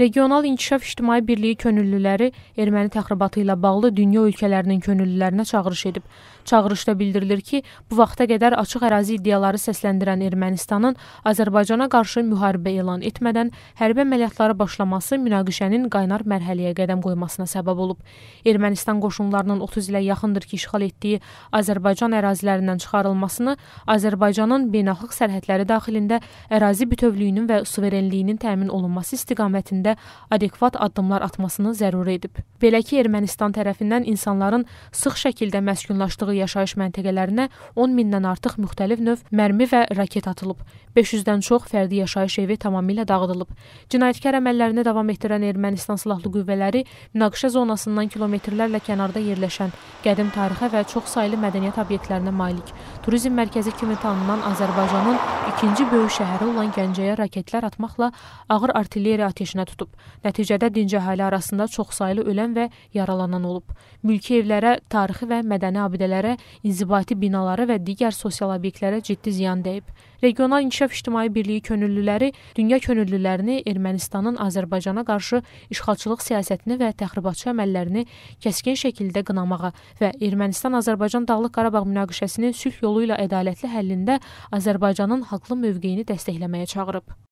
Regional İnkişaf İctimai Birliyi könüllüləri erməni təxribatı ilə bağlı dünya ölkələrinin könüllülərinə çağırış edib. Çağırışda bildirilir ki, bu vaxta qədər açıq ərazi iddiaları səsləndirən Ermənistanın Azərbaycana qarşı müharibə elan etmədən hərbi əməliyyatlara başlaması münaqişənin qaynar mərhələyə qədəm qoymasına səbəb olub. Ermənistan qoşunlarının 30 ilə yaxındır ki, işğal etdiyi Azərbaycan ərazilərindən çıxarılmasını Azərbaycanın beynəlxalq sərhədləri daxilində ərazi bütövlüyünün və suverenliyinin təmin olunması istiqamətində barəsində adekvat addımlar atmasını zəruri edib. Belə ki, Ermənistan tərəfindən insanların sıx şəkildə məskunlaşdığı yaşayış məntəqələrinə 10 mindən artıq müxtəlif növ mərmi və raket atılıb. 500-dən çox fərdi yaşayış evi tamamilə dağıdılıb. Cinayətkar əməllərini davam etdirən Ermənistan silahlı qüvvələri münaqişə zonasından kilometrlərlə kənarda yerləşən qədim tarixə və çox saylı mədəniyyət obyektlərinə malik, turizm mərkəzi kimi tanınan Azərbaycanın ikinci böyük şəhəri olan Gəncəyə raketlər atmaqla ağır artilleriya atəşinə tutub tutub. Nəticədə dinc əhali arasında çoxsaylı ölən və yaralanan olub. Mülki evlərə, tarixi və mədəni abidələrə, inzibati binalara və digər sosial obyektlərə ciddi ziyan dəyib. Regional İnkişaf İctimai Birliyi könüllüləri dünya könüllülərini Ermənistanın Azərbaycana qarşı işğalçılıq siyasətini və təxribatçı əməllərini kəskin şəkildə qınamağa və Ermənistan-Azərbaycan Dağlıq Qarabağ münaqişəsinin sülh yolu ilə ədalətli həllində Azərbaycanın haqlı mövqeyini dəstəkləməyə çağırıb.